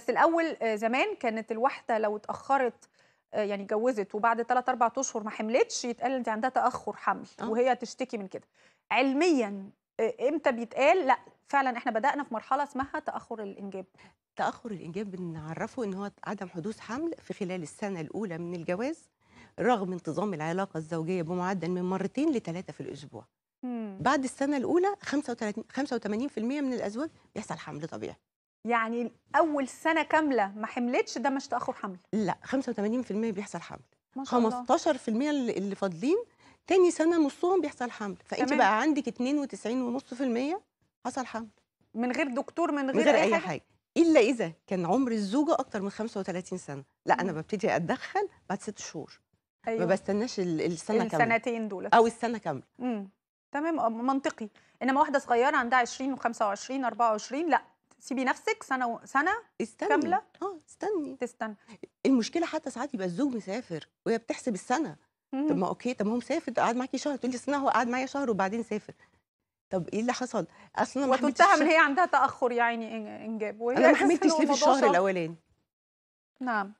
بس الاول آه، زمان كانت الواحده لو اتاخرت آه، يعني اتجوزت وبعد 3 4 اشهر ما حملتش يتقال انت عندها تاخر حمل أه. وهي تشتكي من كده علميا آه، امتى بيتقال لا فعلا احنا بدانا في مرحله اسمها تاخر الانجاب تاخر الانجاب بنعرفه ان هو عدم حدوث حمل في خلال السنه الاولى من الجواز رغم انتظام العلاقه الزوجيه بمعدل من مرتين لثلاثه في الاسبوع مم. بعد السنه الاولى 35 85% من الازواج بيحصل حمل طبيعي يعني اول سنه كامله ما حملتش ده مش تاخر حمل لا 85% بيحصل حمل ما شاء الله. 15% اللي فاضلين تاني سنه نصهم بيحصل حمل فانت تمام. بقى عندك 92.5% حصل حمل من غير دكتور من غير, من غير اي حاجه, حاجة. الا اذا كان عمر الزوجه اكتر من 35 سنه لا انا ببتدي اتدخل بعد ست شهور أيوة. ما بستناش السنه كامله السنتين دول او السنه كامله تمام منطقي انما واحده صغيره عندها 20 و25 24 لا سيبي نفسك سنه سنه استني كامله اه استني تستنى المشكله حتى ساعات يبقى الزوج مسافر وهي بتحسب السنه طب ما اوكي طب ما هو مسافر قعد معاكي شهر تقولي سنه هو قعد معايا شهر وبعدين سافر طب ايه اللي حصل اصلا ما وتتهم من هي عندها تاخر يعني انجاب انا ما حملتش ليه في الشهر الاولاني نعم